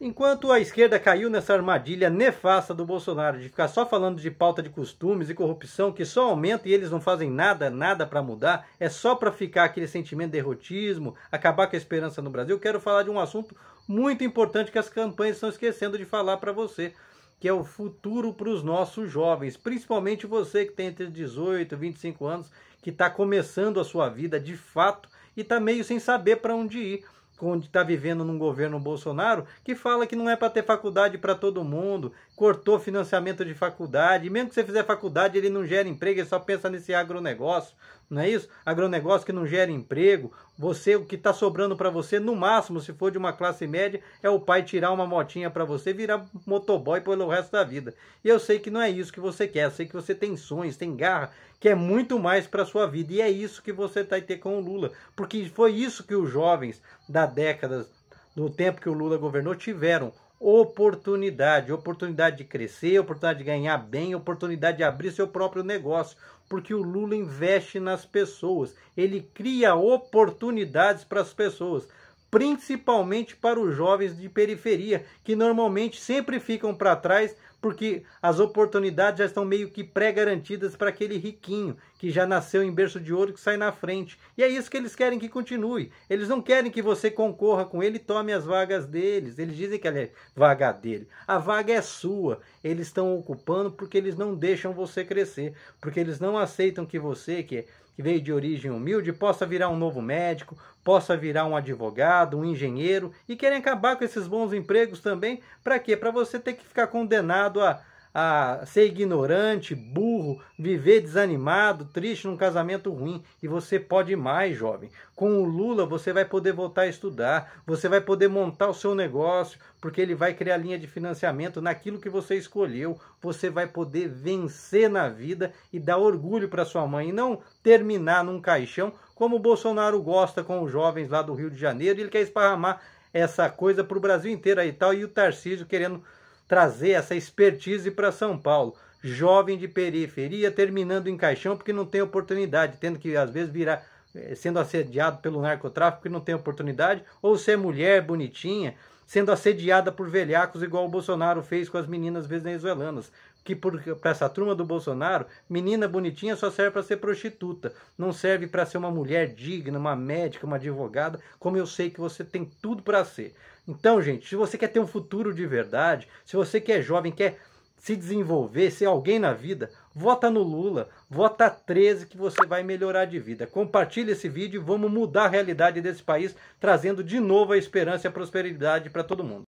Enquanto a esquerda caiu nessa armadilha nefasta do Bolsonaro de ficar só falando de pauta de costumes e corrupção que só aumenta e eles não fazem nada, nada para mudar, é só para ficar aquele sentimento de erotismo, acabar com a esperança no Brasil, quero falar de um assunto muito importante que as campanhas estão esquecendo de falar para você, que é o futuro para os nossos jovens, principalmente você que tem entre 18 e 25 anos, que está começando a sua vida de fato e está meio sem saber para onde ir onde está vivendo num governo Bolsonaro, que fala que não é para ter faculdade para todo mundo, cortou financiamento de faculdade, mesmo que você fizer faculdade, ele não gera emprego, ele só pensa nesse agronegócio não é isso? Agronegócio que não gera emprego. Você, o que está sobrando para você, no máximo, se for de uma classe média, é o pai tirar uma motinha para você virar motoboy pelo resto da vida. E eu sei que não é isso que você quer. Eu sei que você tem sonhos, tem garra, que é muito mais para sua vida. E é isso que você vai ter com o Lula. Porque foi isso que os jovens da década, do tempo que o Lula governou, tiveram oportunidade, oportunidade de crescer, oportunidade de ganhar bem, oportunidade de abrir seu próprio negócio, porque o Lula investe nas pessoas, ele cria oportunidades para as pessoas, principalmente para os jovens de periferia, que normalmente sempre ficam para trás porque as oportunidades já estão meio que pré-garantidas para aquele riquinho que já nasceu em berço de ouro que sai na frente. E é isso que eles querem que continue. Eles não querem que você concorra com ele e tome as vagas deles. Eles dizem que é vaga dele. A vaga é sua. Eles estão ocupando porque eles não deixam você crescer, porque eles não aceitam que você, que é que veio de origem humilde possa virar um novo médico, possa virar um advogado, um engenheiro e querem acabar com esses bons empregos também. Para quê? Para você ter que ficar condenado a, a ser ignorante, burro, viver desanimado, triste num casamento ruim. E você pode mais, jovem. Com o Lula você vai poder voltar a estudar, você vai poder montar o seu negócio, porque ele vai criar linha de financiamento naquilo que você escolheu. Você vai poder vencer na vida e dar orgulho para sua mãe e não terminar num caixão como o Bolsonaro gosta com os jovens lá do Rio de Janeiro. Ele quer esparramar essa coisa para o Brasil inteiro aí e tal, e o Tarcísio querendo trazer essa expertise para São Paulo. Jovem de periferia terminando em caixão porque não tem oportunidade, tendo que às vezes virar eh, sendo assediado pelo narcotráfico que não tem oportunidade, ou ser mulher bonitinha, sendo assediada por velhacos, igual o Bolsonaro fez com as meninas venezuelanas. Que para essa turma do Bolsonaro, menina bonitinha só serve para ser prostituta, não serve para ser uma mulher digna, uma médica, uma advogada, como eu sei que você tem tudo para ser. Então, gente, se você quer ter um futuro de verdade, se você que é jovem, quer se desenvolver, ser alguém na vida, vota no Lula, vota 13 que você vai melhorar de vida. Compartilhe esse vídeo e vamos mudar a realidade desse país, trazendo de novo a esperança e a prosperidade para todo mundo.